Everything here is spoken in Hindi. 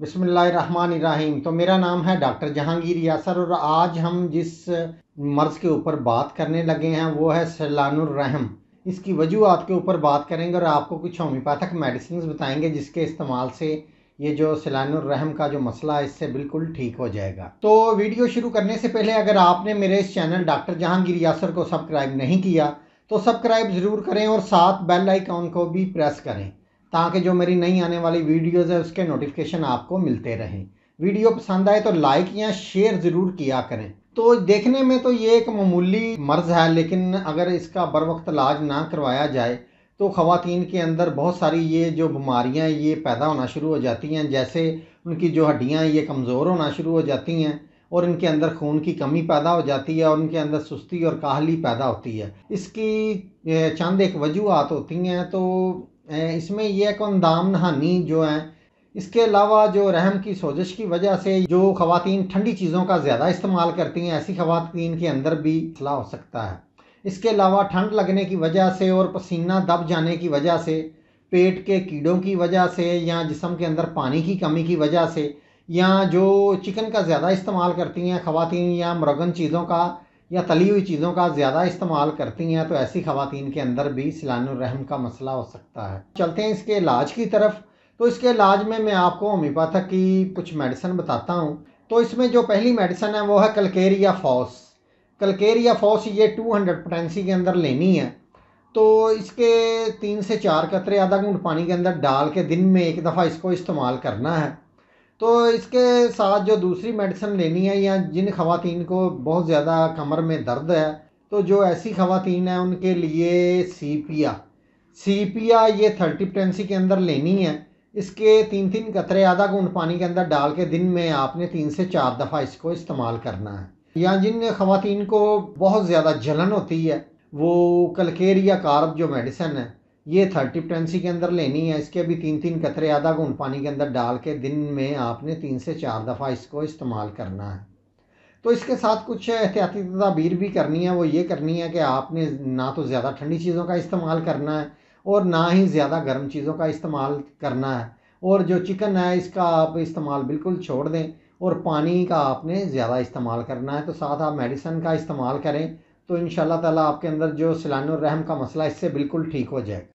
बिसमीम तो मेरा नाम है डॉक्टर जहांगीर यासर और आज हम जिस मर्ज़ के ऊपर बात करने लगे हैं वो है रहम इसकी वजूहत के ऊपर बात करेंगे और आपको कुछ होम्योपैथिक मेडिसिन बताएंगे जिसके इस्तेमाल से ये जो सलानरहम का जो मसला है इससे बिल्कुल ठीक हो जाएगा तो वीडियो शुरू करने से पहले अगर आपने मेरे इस चैनल डॉक्टर जहांगीर यासर को सब्सक्राइब नहीं किया तो सब्सक्राइब ज़रूर करें और साथ बेल आइकॉन को भी प्रेस करें ताकि जो मेरी नई आने वाली वीडियोज़ है उसके नोटिफिकेशन आपको मिलते रहें वीडियो पसंद आए तो लाइक या शेयर ज़रूर किया करें तो देखने में तो ये एक मामूली मर्ज़ है लेकिन अगर इसका बर वक्त इलाज ना करवाया जाए तो ख़वान के अंदर बहुत सारी ये जो बीमारियाँ ये पैदा होना शुरू हो जाती हैं जैसे उनकी जो हड्डियाँ ये कमज़ोर होना शुरू हो जाती हैं और इनके अंदर खून की कमी पैदा हो जाती है और उनके अंदर सुस्ती और काहली पैदा होती है इसकी चंद एक वजूहत होती हैं तो इसमें यह कौन दाम नहानी जो है इसके अलावा जो रहम की सोजिश की वजह से जो खातन ठंडी चीज़ों का ज़्यादा इस्तेमाल करती हैं ऐसी खातन के अंदर भी खिला हो सकता है इसके अलावा ठंड लगने की वजह से और पसीना दब जाने की वजह से पेट के कीड़ों की वजह से या जिसम के अंदर पानी की कमी की वजह से या जो चिकन का ज़्यादा इस्तेमाल करती हैं खातन या मरगन चीज़ों का या तली हुई चीज़ों का ज़्यादा इस्तेमाल करती हैं तो ऐसी खातन के अंदर भी सिलानरहम का मसला हो सकता है चलते हैं इसके इलाज की तरफ तो इसके इलाज में मैं आपको होम्योपैथक की कुछ मेडिसन बताता हूँ तो इसमें जो पहली मेडिसन है वो है कलकेरिया फॉस कलकेरिया फॉस ये टू हंड्रेड के अंदर लेनी है तो इसके तीन से चार कतरे आधा घूट पानी के अंदर डाल के दिन में एक दफ़ा इसको इस्तेमाल करना है तो इसके साथ जो दूसरी मेडिसन लेनी है या जिन खातन को बहुत ज़्यादा कमर में दर्द है तो जो ऐसी खातन हैं उनके लिए सीपिया सीपिया ये थर्टी प्रेंसी के अंदर लेनी है इसके तीन तीन कतरे आधा घूंट पानी के अंदर डाल के दिन में आपने तीन से चार दफ़ा इसको इस्तेमाल करना है या जिन खातन को बहुत ज़्यादा जलन होती है वो कलकेरिया कार्ब कारब जो मेडिसन है ये थर्टी टेंसी के अंदर लेनी है इसके अभी तीन तीन कतरे आधा घूंट पानी के अंदर डाल के दिन में आपने तीन से चार दफ़ा इसको इस्तेमाल करना है तो इसके साथ कुछ एहतियाती तदाबीर भी करनी है वो ये करनी है कि आपने ना तो ज़्यादा ठंडी चीज़ों का इस्तेमाल करना है और ना ही ज़्यादा गर्म चीज़ों का इस्तेमाल करना है और जो चिकन है इसका आप इस्तेमाल बिल्कुल छोड़ दें और पानी का आपने ज़्यादा इस्तेमाल करना है तो साथ आप मेडिसन का इस्तेमाल करें तो इन ताला आपके अंदर जो सिलानुर रहम का मसला इससे बिल्कुल ठीक हो जाएगा